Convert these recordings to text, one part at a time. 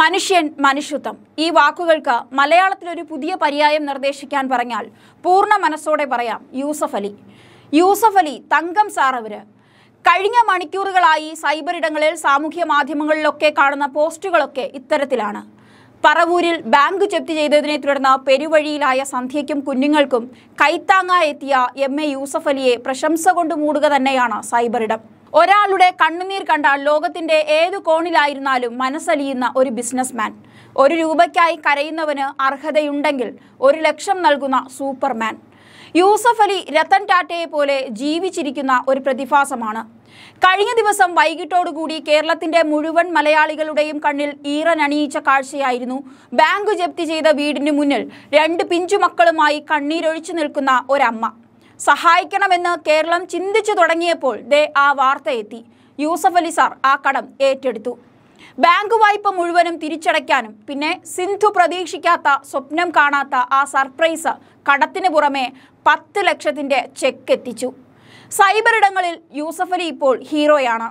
മനുഷ്യൻ മനുഷ്യത്വം ഈ വാക്കുകൾക്ക് മലയാളത്തിൽ ഒരു പുതിയ പര്യായം നിർദ്ദേശിക്കാൻ പറഞ്ഞാൽ പൂർണ്ണ മനസ്സോടെ പറയാം യൂസഫ് അലി യൂസഫ് അലി തങ്കം സാറവര് കഴിഞ്ഞ മണിക്കൂറുകളായി സൈബർ ഇടങ്ങളിൽ സാമൂഹ്യ മാധ്യമങ്ങളിലൊക്കെ കാണുന്ന പോസ്റ്റുകളൊക്കെ ഇത്തരത്തിലാണ് പറവൂരിൽ ബാങ്ക് ജപ്തി ചെയ്തതിനെ തുടർന്ന് പെരുവഴിയിലായ സന്ധ്യയ്ക്കും കുഞ്ഞുങ്ങൾക്കും കൈത്താങ്ങായെത്തിയ എം എ യൂസഫ് അലിയെ പ്രശംസ കൊണ്ട് മൂടുക തന്നെയാണ് ഇടം ഒരാളുടെ കണ്ണുനീർ കണ്ടാൽ ലോകത്തിന്റെ ഏതു കോണിലായിരുന്നാലും മനസ്സലിയുന്ന ഒരു ബിസിനസ്മാൻ ഒരു രൂപയ്ക്കായി കരയുന്നവന് അർഹതയുണ്ടെങ്കിൽ ഒരു ലക്ഷം നൽകുന്ന സൂപ്പർമാൻ യൂസഫ് അലി രത്തൻ ടാറ്റയെ പോലെ ജീവിച്ചിരിക്കുന്ന ഒരു പ്രതിഭാസമാണ് കഴിഞ്ഞ ദിവസം വൈകിട്ടോടുകൂടി കേരളത്തിന്റെ മുഴുവൻ മലയാളികളുടെയും കണ്ണിൽ ഈറനണിയിച്ച കാഴ്ചയായിരുന്നു ബാങ്ക് ജപ്തി ചെയ്ത വീടിന് മുന്നിൽ രണ്ട് പിഞ്ചുമക്കളുമായി കണ്ണീരൊഴിച്ചു നിൽക്കുന്ന ഒരമ്മ സഹായിക്കണമെന്ന് കേരളം ചിന്തിച്ചു തുടങ്ങിയപ്പോൾ ദേ ആ വാർത്ത എത്തി യൂസഫ് അലി സാർ ആ കടം ഏറ്റെടുത്തു ബാങ്ക് വായ്പ മുഴുവനും തിരിച്ചടയ്ക്കാനും പിന്നെ സിന്ധു പ്രതീക്ഷിക്കാത്ത സ്വപ്നം കാണാത്ത ആ സർപ്രൈസ് കടത്തിന് പുറമെ പത്ത് ലക്ഷത്തിന്റെ ചെക്ക് എത്തിച്ചു സൈബർ ഇടങ്ങളിൽ യൂസഫ് അലി ഇപ്പോൾ ഹീറോയാണ്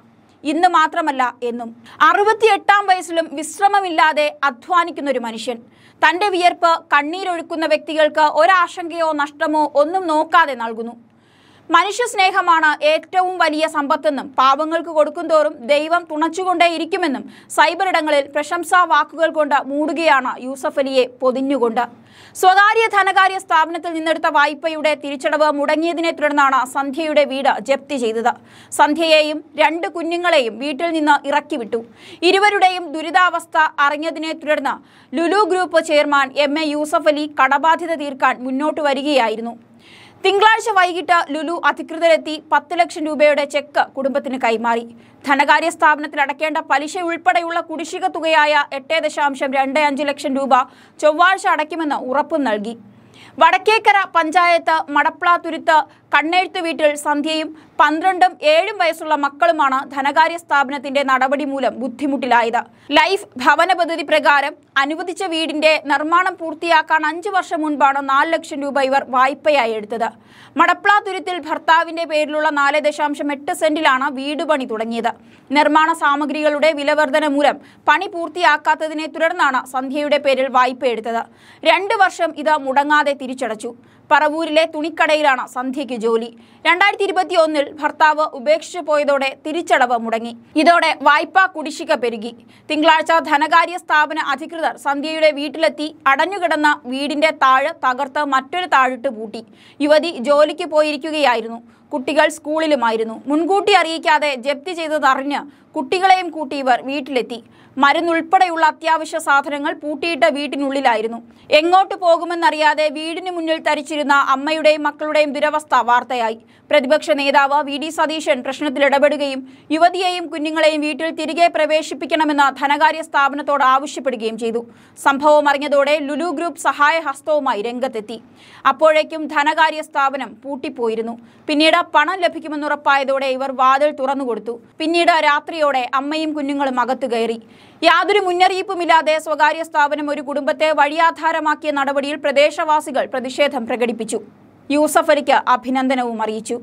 ഇന്ന് മാത്രമല്ല എന്നും അറുപത്തിയെട്ടാം വയസ്സിലും വിശ്രമമില്ലാതെ അധ്വാനിക്കുന്ന ഒരു മനുഷ്യൻ തന്റെ വിയർപ്പ് കണ്ണീരൊഴുക്കുന്ന വ്യക്തികൾക്ക് ഒരാശങ്കയോ നഷ്ടമോ ഒന്നും നോക്കാതെ നൽകുന്നു മനുഷ്യസ്നേഹമാണ് ഏറ്റവും വലിയ സമ്പത്തെന്നും പാവങ്ങൾക്ക് തോറും ദൈവം തുണച്ചുകൊണ്ടേയിരിക്കുമെന്നും സൈബർ ഇടങ്ങളിൽ പ്രശംസാ വാക്കുകൾ കൊണ്ട് മൂടുകയാണ് യൂസഫ് അലിയെ പൊതിഞ്ഞുകൊണ്ട് സ്വകാര്യ ധനകാര്യ സ്ഥാപനത്തിൽ നിന്നെടുത്ത വായ്പയുടെ തിരിച്ചടവ് മുടങ്ങിയതിനെ തുടർന്നാണ് സന്ധ്യയുടെ വീട് ജപ്തി ചെയ്തത് സന്ധ്യയെയും രണ്ട് കുഞ്ഞുങ്ങളെയും വീട്ടിൽ നിന്ന് ഇറക്കി വിട്ടു ഇരുവരുടെയും ദുരിതാവസ്ഥ അറിഞ്ഞതിനെ തുടർന്ന് Lulu group chairman M A Yusuf Ali കടബാധ്യത തീർക്കാൻ മുന്നോട്ട് വരികയായിരുന്നു തിങ്കളാഴ്ച വൈകിട്ട് ലുലു അധികൃതരെത്തി പത്ത് ലക്ഷം രൂപയുടെ ചെക്ക് കുടുംബത്തിന് കൈമാറി ധനകാര്യ സ്ഥാപനത്തിൽ അടക്കേണ്ട പലിശ ഉൾപ്പെടെയുള്ള കുടിശ്ശിക തുകയായ എട്ട് ദശാംശം രണ്ട് അഞ്ച് ലക്ഷം രൂപ ചൊവ്വാഴ്ച അടയ്ക്കുമെന്ന് ഉറപ്പ് നൽകി വടക്കേക്കര പഞ്ചായത്ത് മടപ്പ്ള തുരുത്ത് കണ്ണെഴുത്ത് വീട്ടിൽ സന്ധ്യയും പന്ത്രണ്ടും ഏഴും വയസ്സുള്ള മക്കളുമാണ് ധനകാര്യ സ്ഥാപനത്തിന്റെ നടപടി മൂലം ബുദ്ധിമുട്ടിലായത് ലൈഫ് ഭവന പദ്ധതി പ്രകാരം അനുവദിച്ച വീടിന്റെ നിർമ്മാണം പൂർത്തിയാക്കാൻ അഞ്ചു വർഷം മുൻപാണ് നാല് ലക്ഷം രൂപ ഇവർ വായ്പയായി എടുത്തത് മടപ്പ്ള തുരുത്തിൽ ഭർത്താവിന്റെ പേരിലുള്ള നാല് ദശാംശം എട്ട് സെന്റിലാണ് വീട് പണി തുടങ്ങിയത് നിർമ്മാണ സാമഗ്രികളുടെ വിലവർധന മൂലം പണി പൂർത്തിയാക്കാത്തതിനെ തുടർന്നാണ് സന്ധ്യയുടെ പേരിൽ വായ്പ എടുത്തത് രണ്ടു വർഷം ഇത് മുടങ്ങാതെ തിരിച്ചടച്ചു പറവൂരിലെ തുണിക്കടയിലാണ് സന്ധ്യയ്ക്ക് ജോലി രണ്ടായിരത്തി ഇരുപത്തി ഒന്നിൽ ഭർത്താവ് ഉപേക്ഷിച്ചു പോയതോടെ തിരിച്ചടവ് മുടങ്ങി ഇതോടെ വായ്പാ കുടിശ്ശിക പെരുകി തിങ്കളാഴ്ച ധനകാര്യ സ്ഥാപന അധികൃതർ സന്ധ്യയുടെ വീട്ടിലെത്തി അടഞ്ഞുകിടന്ന വീടിന്റെ താഴ് തകർത്ത് മറ്റൊരു താഴിട്ട് പൂട്ടി യുവതി ജോലിക്ക് പോയിരിക്കുകയായിരുന്നു കുട്ടികൾ സ്കൂളിലുമായിരുന്നു മുൻകൂട്ടി അറിയിക്കാതെ ജപ്തി ചെയ്തതറിഞ്ഞ് കുട്ടികളെയും കൂട്ടി ഇവർ വീട്ടിലെത്തി മരുന്നുൾപ്പെടെയുള്ള അത്യാവശ്യ സാധനങ്ങൾ പൂട്ടിയിട്ട വീട്ടിനുള്ളിലായിരുന്നു എങ്ങോട്ട് പോകുമെന്നറിയാതെ വീടിന് മുന്നിൽ തരിച്ച് താമസിച്ചിരുന്ന അമ്മയുടെയും മക്കളുടെയും ദുരവസ്ഥ വാർത്തയായി പ്രതിപക്ഷ നേതാവ് വി ഡി സതീശൻ പ്രശ്നത്തിൽ ഇടപെടുകയും യുവതിയെയും കുഞ്ഞുങ്ങളെയും വീട്ടിൽ തിരികെ പ്രവേശിപ്പിക്കണമെന്ന് ധനകാര്യ സ്ഥാപനത്തോട് ആവശ്യപ്പെടുകയും ചെയ്തു സംഭവം അറിഞ്ഞതോടെ ലുലു ഗ്രൂപ്പ് സഹായ ഹസ്തവുമായി രംഗത്തെത്തി അപ്പോഴേക്കും ധനകാര്യ സ്ഥാപനം പൂട്ടിപ്പോയിരുന്നു പിന്നീട് പണം ലഭിക്കുമെന്നുറപ്പായതോടെ ഇവർ വാതിൽ തുറന്നുകൊടുത്തു പിന്നീട് രാത്രിയോടെ അമ്മയും കുഞ്ഞുങ്ങളും അകത്തു കയറി യാതൊരു മുന്നറിയിപ്പുമില്ലാതെ സ്വകാര്യ സ്ഥാപനം ഒരു കുടുംബത്തെ വഴിയാധാരമാക്കിയ നടപടിയിൽ പ്രദേശവാസികൾ പ്രതിഷേധം പ്രകടിപ്പിച്ചു പ്രകടിപ്പിച്ചു യൂസഫലിക്ക് അഭിനന്ദനവും അറിയിച്ചു